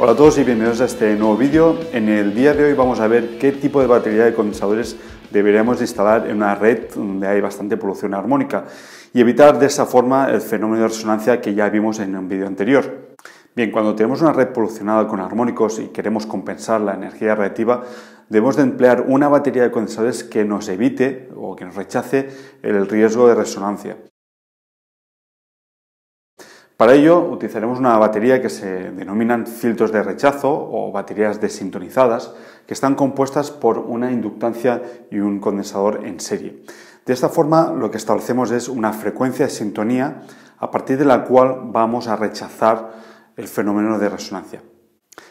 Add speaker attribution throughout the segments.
Speaker 1: Hola a todos y bienvenidos a este nuevo vídeo. En el día de hoy vamos a ver qué tipo de batería de condensadores deberíamos instalar en una red donde hay bastante polución armónica y evitar de esa forma el fenómeno de resonancia que ya vimos en un vídeo anterior. Bien, cuando tenemos una red polucionada con armónicos y queremos compensar la energía reactiva, debemos de emplear una batería de condensadores que nos evite o que nos rechace el riesgo de resonancia. Para ello utilizaremos una batería que se denominan filtros de rechazo o baterías desintonizadas, que están compuestas por una inductancia y un condensador en serie. De esta forma, lo que establecemos es una frecuencia de sintonía a partir de la cual vamos a rechazar el fenómeno de resonancia.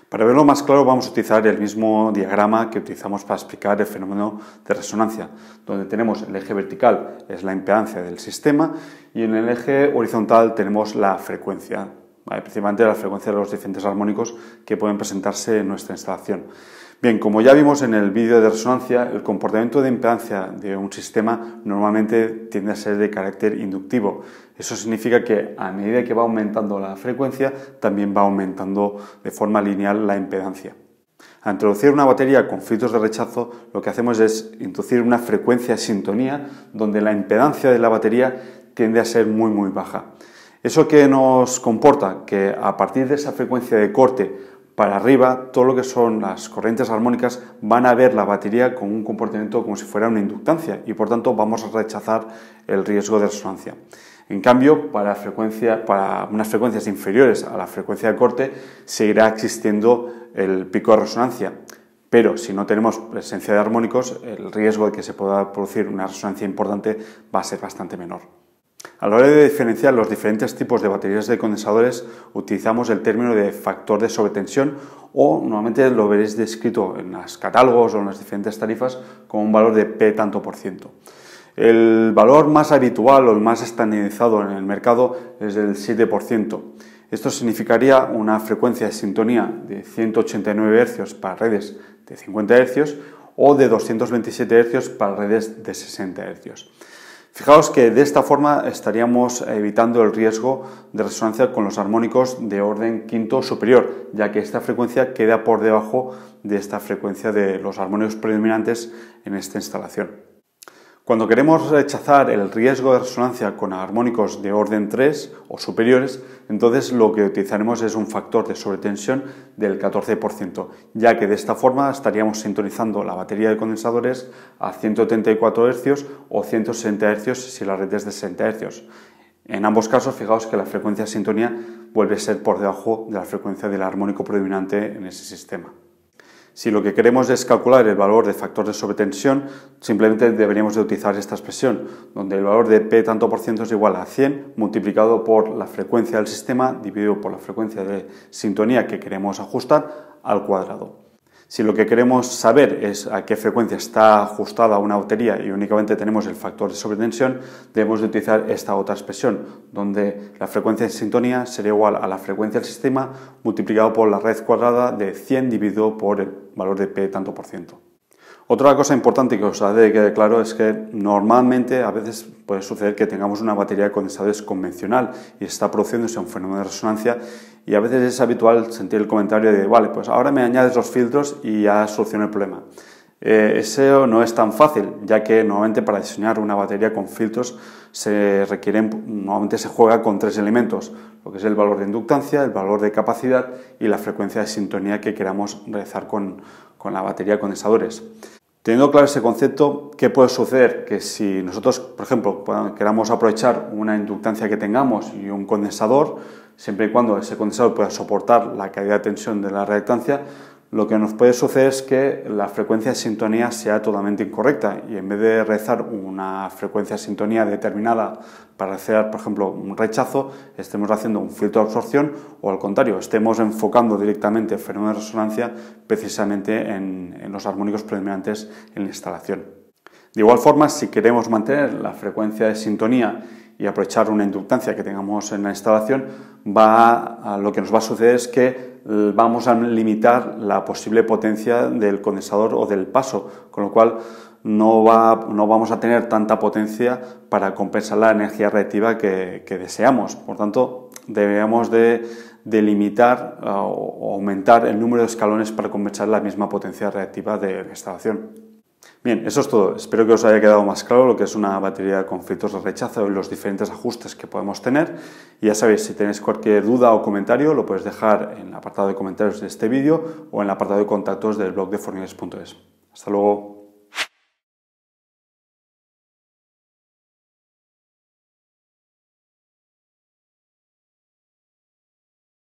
Speaker 1: Para verlo más claro, vamos a utilizar el mismo diagrama que utilizamos para explicar el fenómeno de resonancia, donde tenemos el eje vertical, es la impedancia del sistema, y en el eje horizontal tenemos la frecuencia, principalmente la frecuencia de los diferentes armónicos que pueden presentarse en nuestra instalación. Bien, como ya vimos en el vídeo de resonancia, el comportamiento de impedancia de un sistema normalmente tiende a ser de carácter inductivo. Eso significa que a medida que va aumentando la frecuencia, también va aumentando de forma lineal la impedancia. Al introducir una batería con filtros de rechazo, lo que hacemos es introducir una frecuencia de sintonía donde la impedancia de la batería tiende a ser muy muy baja. ¿Eso que nos comporta? Que a partir de esa frecuencia de corte para arriba, todo lo que son las corrientes armónicas van a ver la batería con un comportamiento como si fuera una inductancia y por tanto vamos a rechazar el riesgo de resonancia. En cambio, para, para unas frecuencias inferiores a la frecuencia de corte seguirá existiendo el pico de resonancia, pero si no tenemos presencia de armónicos, el riesgo de que se pueda producir una resonancia importante va a ser bastante menor. A la hora de diferenciar los diferentes tipos de baterías de condensadores utilizamos el término de factor de sobretensión o normalmente lo veréis descrito en los catálogos o en las diferentes tarifas como un valor de P tanto por ciento. El valor más habitual o el más estandarizado en el mercado es el 7%. Esto significaría una frecuencia de sintonía de 189 Hz para redes de 50 Hz o de 227 Hz para redes de 60 Hz. Fijaos que de esta forma estaríamos evitando el riesgo de resonancia con los armónicos de orden quinto superior, ya que esta frecuencia queda por debajo de esta frecuencia de los armónicos predominantes en esta instalación. Cuando queremos rechazar el riesgo de resonancia con armónicos de orden 3 o superiores, entonces lo que utilizaremos es un factor de sobretensión del 14%, ya que de esta forma estaríamos sintonizando la batería de condensadores a 184 Hz o 160 Hz si la red es de 60 Hz. En ambos casos, fijaos que la frecuencia de sintonía vuelve a ser por debajo de la frecuencia del armónico predominante en ese sistema. Si lo que queremos es calcular el valor de factor de sobretensión, simplemente deberíamos de utilizar esta expresión, donde el valor de P tanto por ciento es igual a 100 multiplicado por la frecuencia del sistema dividido por la frecuencia de sintonía que queremos ajustar al cuadrado. Si lo que queremos saber es a qué frecuencia está ajustada una batería y únicamente tenemos el factor de sobretensión, debemos utilizar esta otra expresión, donde la frecuencia de sintonía sería igual a la frecuencia del sistema multiplicado por la red cuadrada de 100 dividido por el valor de P tanto por ciento. Otra cosa importante que os ha de quedar claro es que normalmente a veces puede suceder que tengamos una batería de condensadores convencional y está produciéndose un fenómeno de resonancia y a veces es habitual sentir el comentario de, vale, pues ahora me añades los filtros y ya soluciono el problema. Eh, eso no es tan fácil, ya que normalmente para diseñar una batería con filtros se requieren, normalmente se juega con tres elementos, lo que es el valor de inductancia, el valor de capacidad y la frecuencia de sintonía que queramos realizar con, con la batería de condensadores. Teniendo claro ese concepto, ¿qué puede suceder? Que si nosotros, por ejemplo, queramos aprovechar una inductancia que tengamos y un condensador, siempre y cuando ese condensador pueda soportar la caída de tensión de la reactancia, lo que nos puede suceder es que la frecuencia de sintonía sea totalmente incorrecta y en vez de rezar una frecuencia de sintonía determinada para hacer, por ejemplo, un rechazo, estemos haciendo un filtro de absorción o al contrario, estemos enfocando directamente el fenómeno de resonancia precisamente en, en los armónicos predominantes en la instalación. De igual forma, si queremos mantener la frecuencia de sintonía y aprovechar una inductancia que tengamos en la instalación, va a, lo que nos va a suceder es que eh, vamos a limitar la posible potencia del condensador o del paso, con lo cual no, vamos a tener tanta potencia para compensar la energía reactiva que, deseamos. Por tanto, debemos de, limitar eh, o aumentar el número de escalones para compensar la misma potencia reactiva de la instalación. Bien, eso es todo. Espero que os haya quedado más claro lo que es una batería de conflictos de rechazo y los diferentes ajustes que podemos tener. Y ya sabéis, si tenéis cualquier duda o comentario, lo podéis dejar en el apartado de comentarios de este vídeo o en el apartado de contactos del blog de forniles.es. Hasta luego.